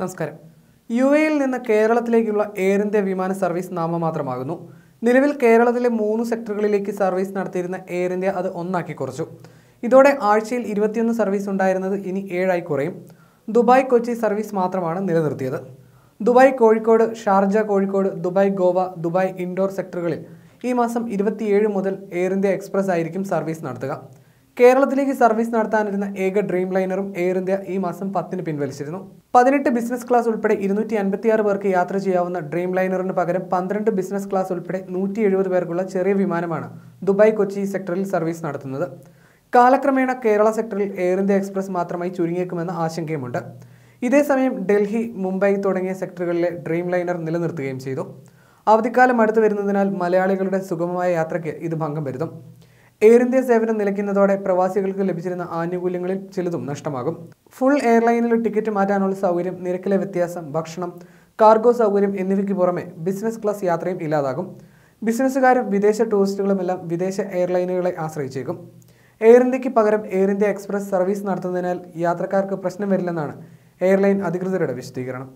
നമസ്കാരം യു എയിൽ നിന്ന് കേരളത്തിലേക്കുള്ള എയർ ഇന്ത്യ വിമാന സർവീസ് നാമമാത്രമാകുന്നു നിലവിൽ കേരളത്തിലെ മൂന്ന് സെക്ടറുകളിലേക്ക് സർവീസ് നടത്തിയിരുന്ന എയർ ഇന്ത്യ അത് ഒന്നാക്കി കുറച്ചു ഇതോടെ ആഴ്ചയിൽ ഇരുപത്തിയൊന്ന് സർവീസ് ഉണ്ടായിരുന്നത് ഇനി ഏഴായി കുറയും ദുബായ് കൊച്ചി സർവീസ് മാത്രമാണ് നിലനിർത്തിയത് Dubai Kozhikode Sharjah Kozhikode Dubai Goa Dubai Indore സെക്ടറുകളിൽ ഈ മാസം ഇരുപത്തിയേഴ് മുതൽ എയർ ഇന്ത്യ എക്സ്പ്രസ് ആയിരിക്കും സർവീസ് നടത്തുക കേരളത്തിലേക്ക് സർവീസ് നടത്താനിരുന്ന ഏക ഡ്രീം ലൈനറും എയർ ഇന്ത്യ ഈ മാസം പത്തിന് പിൻവലിച്ചിരുന്നു പതിനെട്ട് ബിസിനസ് ക്ലാസ് ഉൾപ്പെടെ ഇരുന്നൂറ്റി പേർക്ക് യാത്ര ചെയ്യാവുന്ന ഡ്രീം ലൈനറിന് പകരം പന്ത്രണ്ട് ബിസിനസ് ക്ലാസ് ഉൾപ്പെടെ നൂറ്റി എഴുപത് പേർക്കുള്ള ചെറിയ വിമാനമാണ് ദുബായ് കൊച്ചി സെക്ടറിൽ സർവീസ് നടത്തുന്നത് കാലക്രമേണ കേരള സെക്ടറിൽ എയർ ഇന്ത്യ എക്സ്പ്രസ് മാത്രമായി ചുരുങ്ങിയേക്കുമെന്ന ആശങ്കയുമുണ്ട് ഇതേസമയം ഡൽഹി മുംബൈ തുടങ്ങിയ സെക്ടറുകളിലെ ഡ്രീം ലൈനർ നിലനിർത്തുകയും ചെയ്തു അവധിക്കാലം അടുത്തു വരുന്നതിനാൽ മലയാളികളുടെ സുഗമമായ യാത്രയ്ക്ക് ഇത് ഭംഗം വരുത്തും എയർ ഇന്ത്യ സേവനം നിലയ്ക്കുന്നതോടെ പ്രവാസികൾക്ക് ലഭിച്ചിരുന്ന ആനുകൂല്യങ്ങളിൽ ചിലതും നഷ്ടമാകും ഫുൾ എയർലൈനിൽ ടിക്കറ്റ് മാറ്റാനുള്ള സൗകര്യം നിരക്കിലെ വ്യത്യാസം ഭക്ഷണം കാർഗോ സൗകര്യം എന്നിവയ്ക്ക് പുറമെ ബിസിനസ് ക്ലാസ് യാത്രയും ഇല്ലാതാകും ബിസിനസ്സുകാരും വിദേശ ടൂറിസ്റ്റുകളുമെല്ലാം വിദേശ എയർലൈനുകളെ ആശ്രയിച്ചേക്കും എയർ ഇന്ത്യക്ക് പകരം എയർ ഇന്ത്യ എക്സ്പ്രസ് സർവീസ് നടത്തുന്നതിനാൽ യാത്രക്കാർക്ക് പ്രശ്നം വരില്ലെന്നാണ് എയർലൈൻ അധികൃതരുടെ വിശദീകരണം